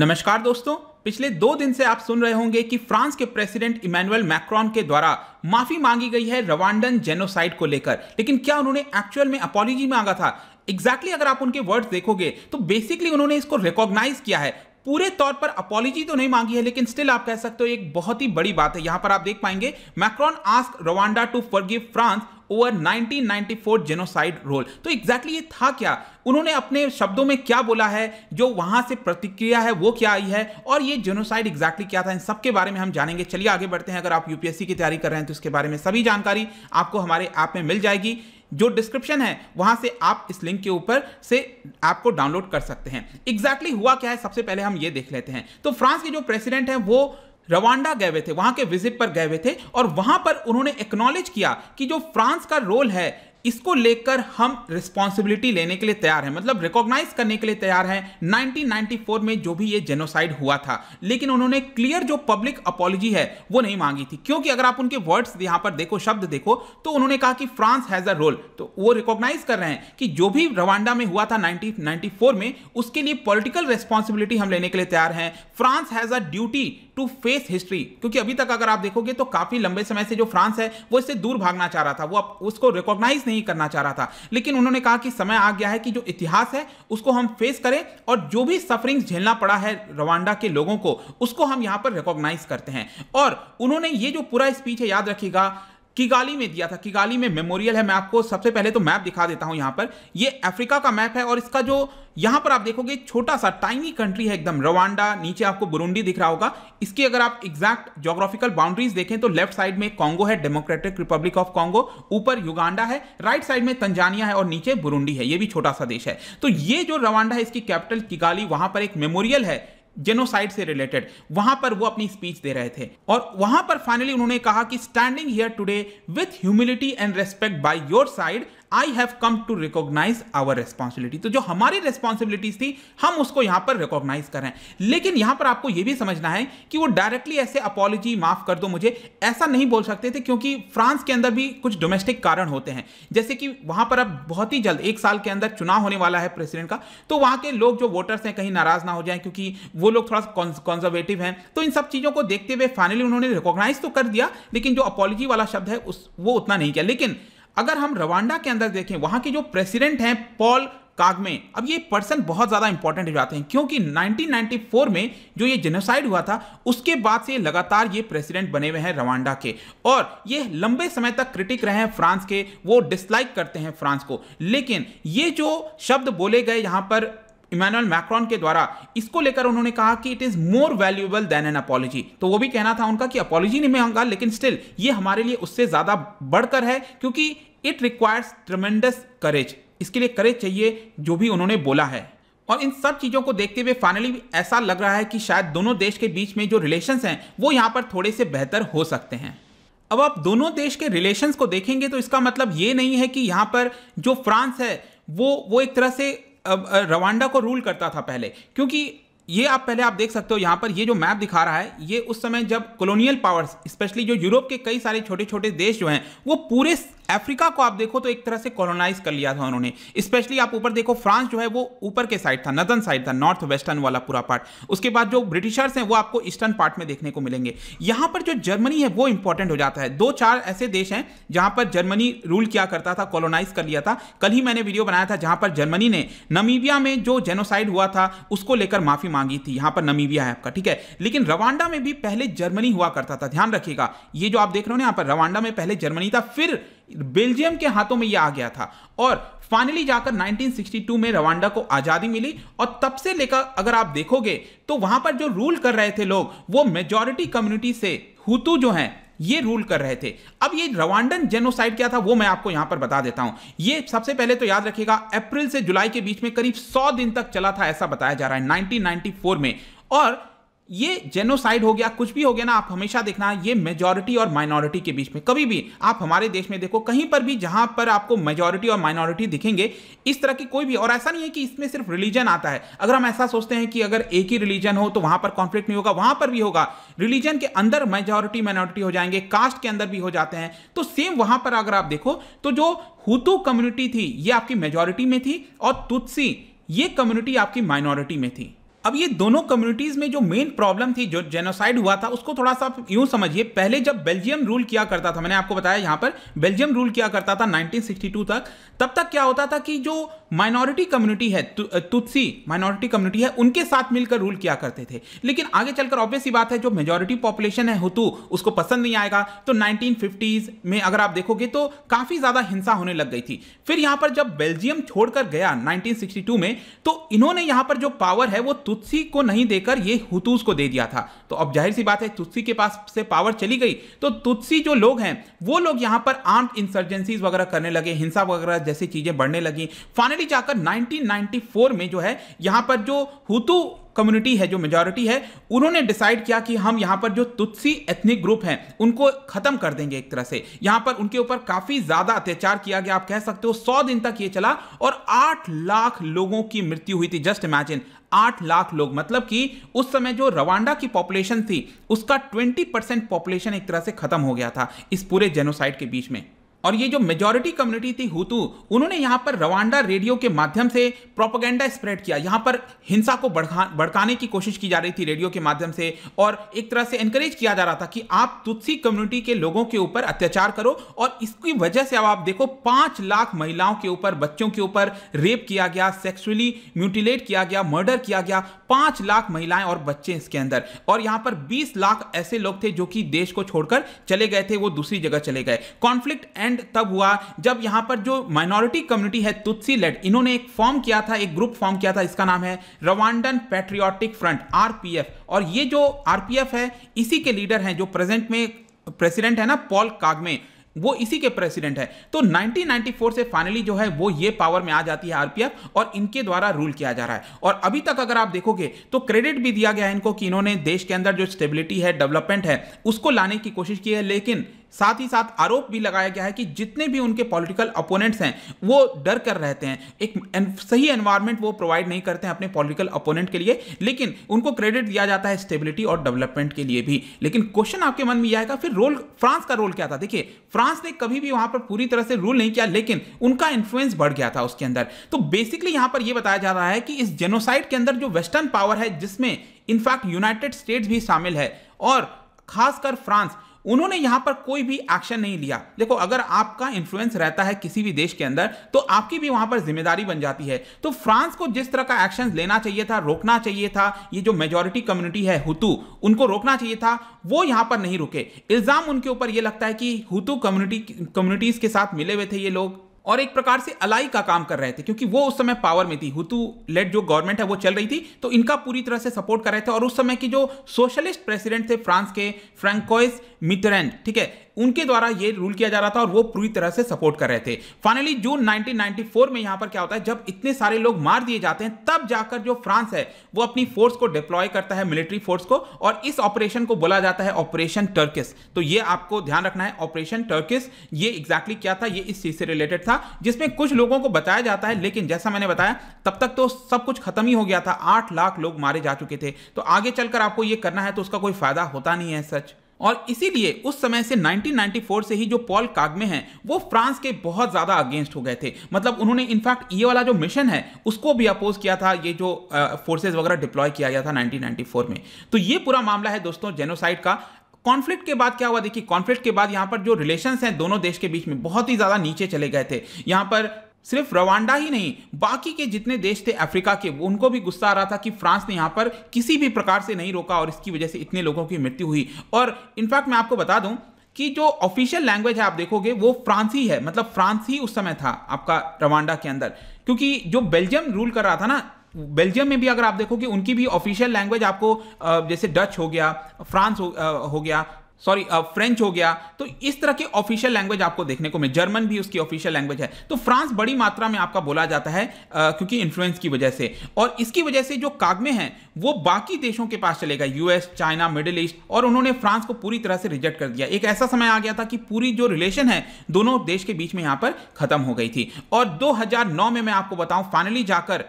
नमस्कार दोस्तों पिछले दो दिन से आप सुन रहे होंगे कि फ्रांस के प्रेसिडेंट इमैनुअल मैक्रॉन के द्वारा माफी मांगी गई है रवांडन जेनोसाइड को लेकर लेकिन क्या उन्होंने एक्चुअल में अपॉलॉजी मांगा था एग्जैक्टली exactly अगर आप उनके वर्ड्स देखोगे तो बेसिकली उन्होंने इसको रिकॉग्नाइज किया है पूरे तौर पर अपॉलॉजी तो नहीं मांगी है लेकिन स्टिल आप कह सकते हो एक बहुत ही बड़ी बात है यहां पर आप देख पाएंगे Macron ask Rwanda to forgive France over 1994 genocide role तो एग्जैक्टली exactly ये था क्या उन्होंने अपने शब्दों में क्या बोला है जो वहां से प्रतिक्रिया है वो क्या आई है और ये जेनोसाइड एग्जैक्टली exactly क्या था इन सब के बारे में हम जानेंगे चलिए आगे बढ़ते हैं अगर आप यूपीएससी की तैयारी कर रहे हैं तो इसके बारे में सभी जानकारी आपको हमारे ऐप में मिल जाएगी जो डिस्क्रिप्शन है वहां से आप इस लिंक के ऊपर से आपको डाउनलोड कर सकते हैं एग्जैक्टली exactly हुआ क्या है सबसे पहले हम ये देख लेते हैं तो फ्रांस के जो प्रेसिडेंट हैं वो रवांडा गए हुए थे वहां के विजिट पर गए हुए थे और वहां पर उन्होंने एक्नॉलेज किया कि जो फ्रांस का रोल है इसको लेकर हम रिस्पॉन्सिबिलिटी लेने के लिए तैयार हैं मतलब रिकॉग्नाइज करने के लिए तैयार हैं 1994 में जो भी ये जेनोसाइड हुआ था लेकिन उन्होंने क्लियर जो पब्लिक अपॉलॉजी है वो नहीं मांगी थी क्योंकि अगर आप उनके वर्ड्स यहां पर देखो शब्द देखो तो उन्होंने कहा कि फ्रांस हैज अ रोल तो वो रिकॉग्नाइज कर रहे हैं कि जो भी रवांडा में हुआ था नाइनटीन में उसके लिए पोलिटिकल रिस्पॉन्सिबिलिटी हम लेने के लिए तैयार हैं France has a duty to face history क्योंकि अभी तक अगर आप देखोगे तो काफी लंबे समय से जो फ्रांस है वो इससे दूर भागना चाह रहा था वो उसको रिकॉग्नाइज नहीं करना चाह रहा था लेकिन उन्होंने कहा कि समय आ गया है कि जो इतिहास है उसको हम फेस करें और जो भी सफरिंग झेलना पड़ा है रवांडा के लोगों को उसको हम यहां पर रिकॉग्नाइज करते हैं और उन्होंने ये जो पूरा स्पीच है याद रखेगा किगाली में दिया था किगाली में मेमोरियल है मैं आपको सबसे पहले तो मैप दिखा देता हूं यहां पर ये अफ्रीका का मैप है और इसका जो यहां पर आप देखोगे छोटा सा टाइनी कंट्री है एकदम रवांडा नीचे आपको बुरुंडी दिख रहा होगा इसकी अगर आप एग्जैक्ट जोग्राफिकल बाउंड्रीज देखें तो लेफ्ट साइड में कांगो है डेमोक्रेटिक रिपब्लिक ऑफ कांगो ऊपर युगांडा है राइट साइड में तंजानिया है और नीचे बुरुंडी है ये भी छोटा सा देश है तो ये जो रवांडा है इसकी कैपिटल किगाली वहां पर एक मेमोरियल है जेनोसाइड से रिलेटेड वहां पर वो अपनी स्पीच दे रहे थे और वहां पर फाइनली उन्होंने कहा कि standing here today with humility and respect by your side I have come to recognise our responsibility तो जो हमारी रेस्पॉन्सिबिलिटीज थी हम उसको यहां पर रिकॉग्नाइज कर रहे हैं लेकिन यहां पर आपको यह भी समझना है कि वो डायरेक्टली ऐसे अपॉलॉजी माफ कर दो मुझे ऐसा नहीं बोल सकते थे क्योंकि फ्रांस के अंदर भी कुछ डोमेस्टिक कारण होते हैं जैसे कि वहां पर अब बहुत ही जल्द एक साल के अंदर चुनाव होने वाला है प्रेसिडेंट का तो वहां के लोग जो वोटर्स हैं कहीं नाराज ना हो जाए क्योंकि वो लोग थोड़ा कॉन्जर्वेटिव हैं तो इन सब चीजों को देखते हुए फाइनली उन्होंने रिकॉग्नाइज तो कर दिया लेकिन जो अपॉलॉजी वाला शब्द है उस वो उतना नहीं किया लेकिन अगर हम रवांडा के अंदर देखें वहाँ के जो प्रेसिडेंट हैं पॉल कागमे अब ये पर्सन बहुत ज़्यादा इंपॉर्टेंट हो जाते हैं क्योंकि 1994 में जो ये जेनोसाइड हुआ था उसके बाद से लगातार ये प्रेसिडेंट बने हुए हैं रवांडा के और ये लंबे समय तक क्रिटिक रहे हैं फ्रांस के वो डिसलाइक करते हैं फ्रांस को लेकिन ये जो शब्द बोले गए यहाँ पर इमानुअल मैक्रॉन के द्वारा इसको लेकर उन्होंने कहा कि it is more valuable than an apology तो वो भी कहना था उनका कि अपॉलॉजी नहीं मांगा लेकिन स्टिल ये हमारे लिए उससे ज्यादा बढ़कर है क्योंकि इट रिक्वायर्स ट्रमेंडस करेज इसके लिए करेज चाहिए जो भी उन्होंने बोला है और इन सब चीज़ों को देखते हुए फाइनली ऐसा लग रहा है कि शायद दोनों देश के बीच में जो रिलेशंस हैं वो यहाँ पर थोड़े से बेहतर हो सकते हैं अब आप दोनों देश के रिलेशंस को देखेंगे तो इसका मतलब ये नहीं है कि यहाँ पर जो फ्रांस है वो वो एक तरह से रवांडा को रूल करता था पहले क्योंकि ये आप पहले आप देख सकते हो यहाँ पर ये जो मैप दिखा रहा है ये उस समय जब कॉलोनियल पावर्स स्पेशली जो यूरोप के कई सारे छोटे छोटे देश जो हैं वो पूरे अफ्रीका को आप देखो तो एक तरह से कॉलोनाइज कर लिया था उन्होंने स्पेशली आप ऊपर देखो फ्रांस जो है वो ऊपर के साइड था नदन साइड था नॉर्थ वेस्टर्न वाला पूरा पार्ट उसके बाद जो ब्रिटिशर्स हैं वो आपको ईस्टर्न पार्ट में देखने को मिलेंगे यहां पर जो जर्मनी है वो इंपॉर्टेंट हो जाता है दो चार ऐसे देश हैं जहां पर जर्मनी रूल किया करता था कॉलोनाइज कर लिया था कल ही मैंने वीडियो बनाया था जहां पर जर्मनी ने नमीबिया में जो जेनोसाइड हुआ था उसको लेकर माफी मांगी थी यहां पर नमीबिया है आपका ठीक है लेकिन रवांडा में भी पहले जर्मनी हुआ करता था ध्यान रखिएगा ये जो आप देख रहे हो ना यहां पर रवांडा में पहले जर्मनी था फिर बेल्जियम के हाथों में यह आ गया था और फाइनली जाकर 1962 में रवांडा को आज़ादी मिली और तब से लेकर अगर आप देखोगे तो वहां पर जो रूल कर रहे थे लोग वो मेजोरिटी कम्युनिटी से हुतू जो हैं ये रूल कर रहे थे अब ये रवांडन जेनोसाइड क्या था वो मैं आपको यहां पर बता देता हूं ये सबसे पहले तो याद रखिएगा अप्रैल से जुलाई के बीच में करीब 100 दिन तक चला था ऐसा बताया जा रहा है 1994 में और ये जेनोसाइड हो गया कुछ भी हो गया ना आप हमेशा देखना ये मेजॉरिटी और माइनॉरिटी के बीच में कभी भी आप हमारे देश में देखो कहीं पर भी जहां पर आपको मेजॉरिटी और माइनॉरिटी दिखेंगे इस तरह की कोई भी और ऐसा नहीं है कि इसमें सिर्फ रिलीजन आता है अगर हम ऐसा सोचते हैं कि अगर एक ही रिलीजन हो तो वहां पर कॉन्फ्लिक्ट नहीं होगा वहां पर भी होगा रिलीजन के अंदर मेजॉरिटी माइनॉरिटी हो जाएंगे कास्ट के अंदर भी हो जाते हैं तो सेम वहां पर अगर आप देखो तो जो हुतू कम्युनिटी थी ये आपकी मेजॉरिटी में थी और तुत्सी ये कम्युनिटी आपकी माइनॉरिटी में थी अब ये दोनों कम्युनिटीज़ में जो मेन प्रॉब्लम थी जो जेनोसाइड हुआ था उसको थोड़ा सा यूं समझिए पहले जब बेल्जियम रूल किया करता था मैंने आपको बताया यहां पर बेल्जियम रूल किया करता था 1962 तक तब तक क्या होता था कि जो माइनॉरिटी कम्युनिटी है तुत्सी माइनॉरिटी कम्युनिटी है उनके साथ मिलकर रूल किया करते थे लेकिन आगे चलकर ऑब्वियस ही बात है जो मेजोरिटी पॉपुलेशन है हुतु उसको पसंद नहीं आएगा तो 1950s में अगर आप देखोगे तो काफ़ी ज़्यादा हिंसा होने लग गई थी फिर यहां पर जब बेल्जियम छोड़कर गया 1962 में तो इन्होंने यहां पर जो पावर है वो तुत्सी को नहीं देकर ये हुतूस को दे दिया था तो अब जाहिर सी बात है तुत्सी के पास से पावर चली गई तो तुत्सी जो लोग हैं वो लोग यहाँ पर आर्म्ड इंसर्जेंसीज वगैरह करने लगे हिंसा वगैरह जैसी चीज़ें बढ़ने लगी फाइनली भी जाकर 1994 में जो है यहां पर जो हुतु कम्युनिटी है जो मेजोरिटी है उन्होंने डिसाइड किया कि हम यहां पर जो तुत्सी एथनिक ग्रुप हैं उनको खत्म कर देंगे एक तरह से यहां पर उनके ऊपर काफी ज्यादा अत्याचार किया गया आप कह सकते हो सौ दिन तक ये चला और आठ लाख लोगों की मृत्यु हुई थी जस्ट इमेजिन आठ लाख लोग मतलब कि उस समय जो रवांडा की पॉपुलेशन थी उसका ट्वेंटी परसेंट पॉपुलेशन एक तरह से खत्म हो गया था इस पूरे जेनोसाइड के बीच में और ये जो मेजोरिटी कम्युनिटी थी हुतू उन्होंने यहाँ पर रवांडा रेडियो के माध्यम से प्रोपोगेंडा स्प्रेड किया यहाँ पर हिंसा को बढ़ा भड़काने की कोशिश की जा रही थी रेडियो के माध्यम से और एक तरह से एनकरेज किया जा रहा था कि आप तुत्सी कम्युनिटी के लोगों के ऊपर अत्याचार करो और इसकी वजह से अब आप देखो पांच लाख महिलाओं के ऊपर बच्चों के ऊपर रेप किया गया सेक्सुअली म्यूटिलेट किया गया मर्डर किया गया पांच लाख महिलाएं और बच्चे इसके अंदर और यहां पर बीस लाख ऐसे लोग थे जो कि देश को छोड़कर चले गए थे वो दूसरी जगह चले गए कॉन्फ्लिक्ट एंड एंड तब हुआ जब यहां पर जो माइनॉरिटी कम्युनिटी है तुत्सी लेड इन्होंने एक फॉर्म किया था एक ग्रुप फॉर्म किया था इसका नाम है रवांडन पैट्रियाटिक फ्रंट आरपीएफ और ये जो आरपीएफ है इसी के लीडर हैं जो प्रेजेंट में प्रेसिडेंट है ना पॉल कागमे वो इसी के प्रेसिडेंट है तो 1994 से फाइनली जो है वो ये पावर में आ जाती है आरपीएफ और इनके द्वारा रूल किया जा रहा है और अभी तक अगर आप देखोगे तो क्रेडिट भी दिया गया है इनको कि इन्होंने देश के अंदर जो स्टेबिलिटी है डेवलपमेंट है उसको लाने की कोशिश की है लेकिन साथ ही साथ आरोप भी लगाया गया है कि जितने भी उनके पॉलिटिकल अपोनेंट्स हैं वो डर कर रहते हैं एक सही एनवायरमेंट वो प्रोवाइड नहीं करते हैं अपने पॉलिटिकल अपोनेंट के लिए लेकिन उनको क्रेडिट दिया जाता है स्टेबिलिटी और डेवलपमेंट के लिए भी लेकिन क्वेश्चन आपके मन में यह आएगा फिर रोल फ्रांस का रोल क्या था देखिए फ्रांस ने कभी भी वहां पर पूरी तरह से रूल नहीं किया लेकिन उनका इन्फ्लुएंस बढ़ गया था उसके अंदर तो बेसिकली यहां पर यह बताया जा रहा है कि इस जेनोसाइड के अंदर जो वेस्टर्न पावर है जिसमें इनफैक्ट यूनाइटेड स्टेट्स भी शामिल है और खासकर फ्रांस उन्होंने यहां पर कोई भी एक्शन नहीं लिया देखो अगर आपका इन्फ्लुएंस रहता है किसी भी देश के अंदर तो आपकी भी वहां पर जिम्मेदारी बन जाती है तो फ्रांस को जिस तरह का एक्शन लेना चाहिए था रोकना चाहिए था ये जो मेजोरिटी कम्युनिटी है हुतु उनको रोकना चाहिए था वो यहां पर नहीं रुके इल्जाम उनके ऊपर ये लगता है कि हुतू कम्युनिटी कम्युनिटीज के साथ मिले हुए थे ये लोग और एक प्रकार से अलाई का काम कर रहे थे क्योंकि वो उस समय पावर में थी हुतु लेट जो गवर्नमेंट है वो चल रही थी तो इनका पूरी तरह से सपोर्ट कर रहे थे और उस समय की जो सोशलिस्ट प्रेसिडेंट थे फ्रांस के फ्रैंकोइस मिटरेंड ठीक है उनके द्वारा ये रूल किया जा रहा था और वो पूरी तरह से सपोर्ट कर रहे थे फाइनली जून 1994 में यहां पर क्या होता है जब इतने सारे लोग मार दिए जाते हैं तब जाकर जो फ्रांस है वो अपनी फोर्स को डिप्लॉय करता है मिलिट्री फोर्स को और इस ऑपरेशन को बोला जाता है ऑपरेशन टर्किस तो ये आपको ध्यान रखना है ऑपरेशन टर्किस ये एग्जैक्टली क्या था ये इस चीज से रिलेटेड था जिसमें कुछ लोगों को बताया जाता है लेकिन जैसा मैंने बताया तब तक तो सब कुछ खत्म ही हो गया था आठ लाख लोग मारे जा चुके थे तो आगे चलकर आपको यह करना है तो उसका कोई फायदा होता नहीं है सच और इसीलिए उस समय से 1994 से ही जो पॉल कागमे हैं वो फ्रांस के बहुत ज़्यादा अगेंस्ट हो गए थे मतलब उन्होंने इनफैक्ट ये वाला जो मिशन है उसको भी अपोज किया था ये जो फोर्सेज वगैरह डिप्लॉय किया गया था 1994 में तो ये पूरा मामला है दोस्तों जेनोसाइड का कॉन्फ्लिक्ट के बाद क्या हुआ देखिए कॉन्फ्लिक्ट के बाद यहाँ पर जो रिलेशंस हैं दोनों देश के बीच में बहुत ही ज़्यादा नीचे चले गए थे यहाँ पर सिर्फ रवांडा ही नहीं बाकी के जितने देश थे अफ्रीका के उनको भी गुस्सा आ रहा था कि फ्रांस ने यहाँ पर किसी भी प्रकार से नहीं रोका और इसकी वजह से इतने लोगों की मृत्यु हुई और इनफैक्ट मैं आपको बता दूं कि जो ऑफिशियल लैंग्वेज है आप देखोगे वो फ्रांसी है मतलब फ्रांस ही उस समय था आपका रवांडा के अंदर क्योंकि जो बेल्जियम रूल कर रहा था ना बेल्जियम में भी अगर आप देखोगे उनकी भी ऑफिशियल लैंग्वेज आपको जैसे डच हो गया फ्रांस हो, हो गया सॉरी फ्रेंच uh, हो गया तो इस तरह के ऑफिशियल लैंग्वेज आपको देखने को मिले जर्मन भी उसकी ऑफिशियल लैंग्वेज है तो फ्रांस बड़ी मात्रा में आपका बोला जाता है uh, क्योंकि इन्फ्लुएंस की वजह से और इसकी वजह से जो कागमे हैं वो बाकी देशों के पास चलेगा यूएस चाइना मिडिल ईस्ट और उन्होंने फ्रांस को पूरी तरह से रिजेक्ट कर दिया एक ऐसा समय आ गया था कि पूरी जो रिलेशन है दोनों देश के बीच में यहाँ पर खत्म हो गई थी और दो में मैं आपको बताऊं फाइनली जाकर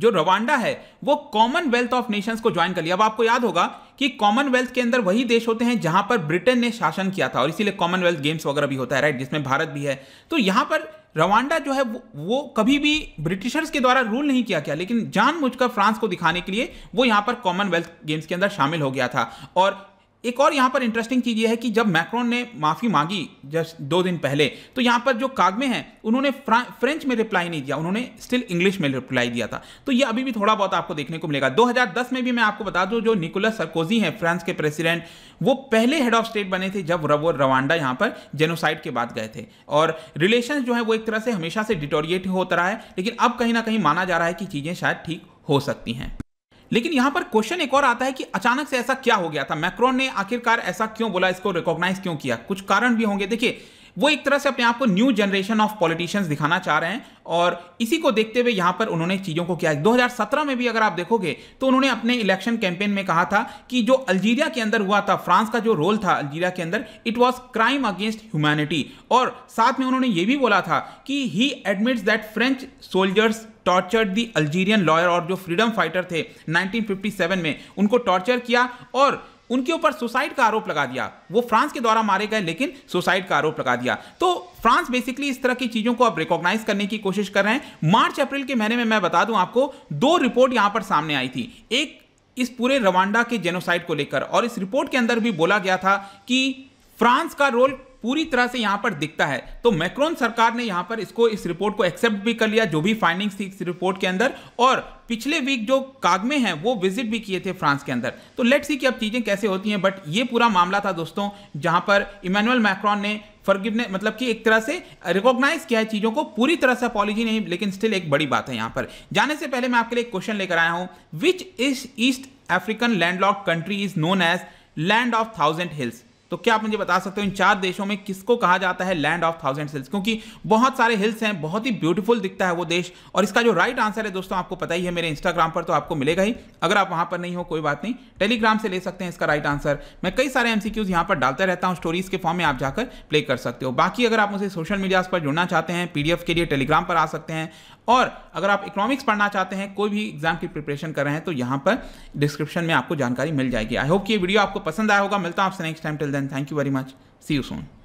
जो रवांडा है वो कॉमनवेल्थ ऑफ नेशंस को ज्वाइन कर लिया अब आपको याद होगा कि कॉमनवेल्थ के अंदर वही देश होते हैं जहां पर ब्रिटेन ने शासन किया था और इसीलिए कॉमनवेल्थ गेम्स वगैरह भी होता है राइट जिसमें भारत भी है तो यहां पर रवांडा जो है वो, वो कभी भी ब्रिटिशर्स के द्वारा रूल नहीं किया गया लेकिन जानबूझकर फ्रांस को दिखाने के लिए वो यहां पर कॉमनवेल्थ गेम्स के अंदर शामिल हो गया था और एक और यहाँ पर इंटरेस्टिंग चीज़ यह है कि जब मैक्रोन ने माफ़ी मांगी जस्ट दो दिन पहले तो यहाँ पर जो कागमे हैं उन्होंने फ्रेंच में रिप्लाई नहीं दिया उन्होंने स्टिल इंग्लिश में रिप्लाई दिया था तो ये अभी भी थोड़ा बहुत आपको देखने को मिलेगा 2010 में भी मैं आपको बता दूं जो निकोलस सरकोजी हैं फ्रांस के प्रेसिडेंट वो पहले हेड ऑफ स्टेट बने थे जब वो रवांडा यहाँ पर जेनोसाइड के बाद गए थे और रिलेशन जो है वो एक तरह से हमेशा से डिटोरिएट होता रहा है लेकिन अब कहीं ना कहीं माना जा रहा है कि चीज़ें शायद ठीक हो सकती हैं लेकिन यहां पर क्वेश्चन एक और आता है कि अचानक से ऐसा क्या हो गया था मैक्रोन ने आखिरकार ऐसा क्यों बोला इसको रिकॉग्नाइज क्यों किया कुछ कारण भी होंगे देखिए वो एक तरह से अपने आप को न्यू जनरेशन ऑफ पॉलिटिशियंस दिखाना चाह रहे हैं और इसी को देखते हुए यहाँ पर उन्होंने चीज़ों को किया 2017 में भी अगर आप देखोगे तो उन्होंने अपने इलेक्शन कैंपेन में कहा था कि जो अल्जीरिया के अंदर हुआ था फ्रांस का जो रोल था अल्जीरिया के अंदर it was crime against humanity और साथ में उन्होंने ये भी बोला था कि he admits that French soldiers tortured the Algerian lawyer और जो फ्रीडम फाइटर थे 1957 में उनको टॉर्चर किया और उनके ऊपर सुसाइड का आरोप लगा दिया वो फ्रांस के द्वारा मारे गए लेकिन सुसाइड का आरोप लगा दिया तो फ्रांस बेसिकली इस तरह की चीजों को अब रिकॉग्नाइज करने की कोशिश कर रहे हैं मार्च अप्रैल के महीने में मैं बता दूं आपको दो रिपोर्ट यहां पर सामने आई थी एक इस पूरे रवांडा के जेनोसाइड को लेकर और इस रिपोर्ट के अंदर भी बोला गया था कि फ्रांस का रोल पूरी तरह से यहां पर दिखता है तो मैक्रोन सरकार ने यहां पर इसको इस रिपोर्ट को एक्सेप्ट भी कर लिया जो भी फाइंडिंग्स थी इस रिपोर्ट के अंदर और पिछले वीक जो कागमे हैं वो विजिट भी किए थे फ्रांस के अंदर तो लेट्स सी कि अब चीज़ें कैसे होती हैं बट ये पूरा मामला था दोस्तों जहां पर इमैनुअल मैक्रॉन ने फर्गिवने मतलब कि एक तरह से रिकॉग्नाइज किया है चीज़ों को पूरी तरह से अपॉलॉजी नहीं लेकिन स्टिल एक बड़ी बात है यहाँ पर जाने से पहले मैं आपके लिए क्वेश्चन लेकर आया हूँ which is East African landlocked country is known as land of thousand hills तो क्या आप मुझे बता सकते हो इन चार देशों में किसको कहा जाता है लैंड ऑफ थाउजेंड हिल्स क्योंकि बहुत सारे हिल्स हैं बहुत ही ब्यूटीफुल दिखता है वो देश और इसका जो राइट आंसर है दोस्तों आपको पता ही है मेरे इंस्टाग्राम पर तो आपको मिलेगा ही अगर आप वहां पर नहीं हो कोई बात नहीं टेलीग्राम से ले सकते हैं इसका राइट आंसर मैं कई सारे एमसीक्यूज यहां पर डालता रहता हूं स्टोरीज के फॉर्म में आप जाकर प्ले कर सकते हो बाकी अगर आप मुझे सोशल मीडिया पर जुड़ना चाहते हैं पीडीएफ के लिए टेलीग्राम पर आ सकते हैं और अगर आप इकोनॉमिक्स पढ़ना चाहते हैं कोई भी एग्जाम की प्रिपरेशन कर रहे हैं तो यहाँ पर डिस्क्रिप्शन में आपको जानकारी मिल जाएगी आई होप ये वीडियो आपको पसंद आया होगा मिलता हूं आपसे next time till then thank you very much see you Son